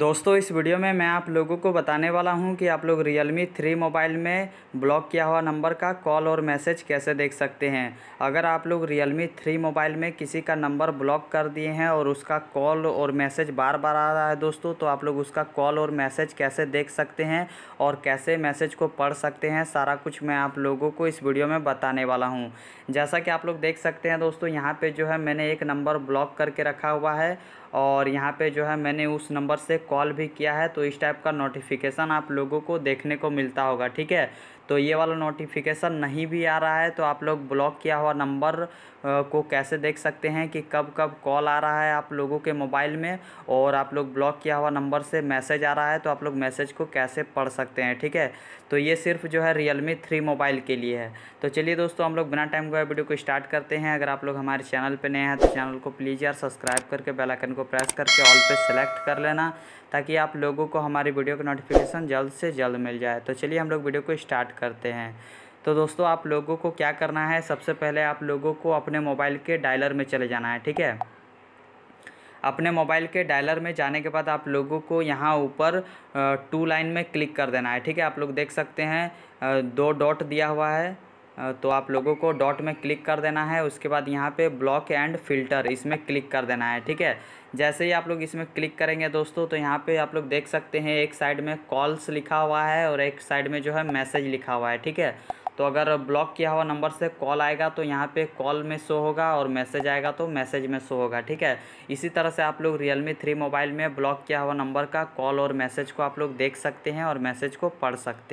दोस्तों इस वीडियो में मैं आप लोगों को बताने वाला हूं कि आप लोग Realme 3 मोबाइल में ब्लॉक किया हुआ नंबर का कॉल और मैसेज कैसे देख सकते हैं अगर आप लोग Realme 3 मोबाइल में किसी का नंबर ब्लॉक कर दिए हैं और उसका कॉल और मैसेज बार बार आ रहा है दोस्तों तो आप लोग उसका कॉल और मैसेज कैसे देख सकते हैं और कैसे मैसेज को पढ़ सकते हैं सारा कुछ मैं आप लोगों को इस वीडियो में बताने वाला हूँ जैसा कि आप लोग देख सकते हैं दोस्तों यहाँ पर जो है मैंने एक नंबर ब्लॉक करके रखा हुआ है और यहाँ पे जो है मैंने उस नंबर से कॉल भी किया है तो इस टाइप का नोटिफिकेशन आप लोगों को देखने को मिलता होगा ठीक है तो ये वाला नोटिफिकेशन नहीं भी आ रहा है तो आप लोग ब्लॉक किया हुआ नंबर को कैसे देख सकते हैं कि कब कब कॉल आ रहा है आप लोगों के मोबाइल में और आप लोग ब्लॉक किया हुआ नंबर से मैसेज आ रहा है तो आप लोग मैसेज को कैसे पढ़ सकते हैं ठीक है तो ये सिर्फ जो है रियल मी थ्री मोबाइल के लिए है तो चलिए दोस्तों हम लोग बिना टाइम गए वीडियो को स्टार्ट करते हैं अगर आप लोग हमारे चैनल पर नए हैं तो चैनल को प्लीज़ यार सब्सक्राइब करके बेलाइकन को प्रेस करके ऑल पर सेलेक्ट कर लेना ताकि आप लोगों को हमारी वीडियो का नोटिफिकेशन जल्द से जल्द मिल जाए तो चलिए हम लोग वीडियो को स्टार्ट स्टार्ट करते हैं तो दोस्तों आप लोगों को क्या करना है सबसे पहले आप लोगों को अपने मोबाइल के डायलर में चले जाना है ठीक है अपने मोबाइल के डायलर में जाने के बाद आप लोगों को यहाँ ऊपर टू लाइन में क्लिक कर देना है ठीक है आप लोग देख सकते हैं दो डॉट दिया हुआ है तो आप लोगों को डॉट में क्लिक कर देना है उसके बाद यहाँ पे ब्लॉक एंड फिल्टर इसमें क्लिक कर देना है ठीक है जैसे ही आप लोग इसमें क्लिक करेंगे दोस्तों तो यहाँ पे आप लोग देख सकते हैं एक साइड में कॉल्स लिखा हुआ है और एक साइड में जो है मैसेज लिखा हुआ है ठीक है तो अगर ब्लॉक किया हुआ नंबर से कॉल आएगा तो यहाँ पे कॉल में शो होगा और मैसेज आएगा तो मैसेज में शो होगा ठीक है इसी तरह से आप लोग रियलमी थ्री मोबाइल में ब्लॉक किया हुआ नंबर का कॉल और मैसेज को आप लोग देख सकते हैं और मैसेज को पढ़ सकते हैं